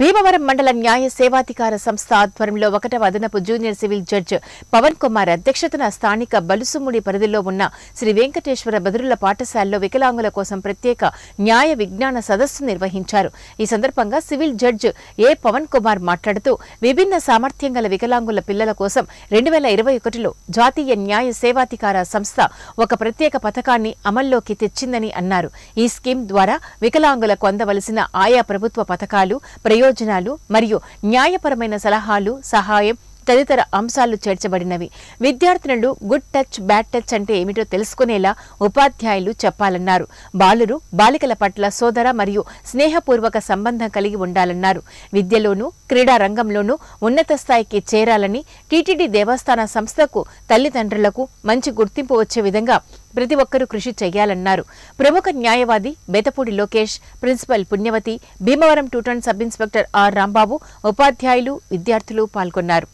భీమవరం మండల న్యాయ సేవాధికార సంస్థ ఆధ్వర్యంలో ఒకటవ అదనపు junior civil judge Pavan Kumar అధ్యక్షతన స్థానిక బలుసుముడి పరిధిలో ఉన్న శ్రీ వెంకటేశ్వర బదురుల పాఠశాలలో వికలాంగుల కోసం ప్రత్యేక న్యాయ విజ్ఞాన సదస్సు నిర్వహించారు ఈ సందర్భంగా civil judge A Pavan Kumar మాట్లాడుతూ విభిన్న సామర్థ్యం గల వికలాంగుల పిల్లల కోసం రెండు వేల ఇరవై ఒకటిలో జాతీయ న్యాయ సేవాధికార సంస్థ ఒక ప్రత్యేక పథకాన్ని అమల్లోకి తెచ్చిందని అన్నారు ఈ స్కీమ్ ద్వారా వికలాంగులకు అందవలసిన ఆయా ప్రభుత్వ పథకాలు ప్రయోజనాలు మరియు న్యాయపరమైన సలహాలు సహాయం తదితర అంశాలు చేర్చబడినవి విద్యార్థినులు గుడ్ టచ్ బ్యాడ్ టచ్ అంటే ఏమిటో తెలుసుకునేలా ఉపాధ్యాయులు చెప్పాలన్నారు బాలురు బాలికల పట్ల సోదర మరియు స్నేహపూర్వక సంబంధం కలిగి ఉండాలన్నారు విద్యలోనూ క్రీడా రంగంలోనూ ఉన్నత స్థాయికి చేరాలని టీటీడీ దేవస్థాన సంస్థకు తల్లిదండ్రులకు మంచి గుర్తింపు వచ్చే విధంగా ప్రతి ఒక్కరూ కృషి చేయాలన్నారు ప్రముఖ న్యాయవాది Bethapudi Lokesh principal Punyavathi Bhimavaram two town sub inspector R Rambabu ఉపాధ్యాయులు విద్యార్థులు పాల్గొన్నారు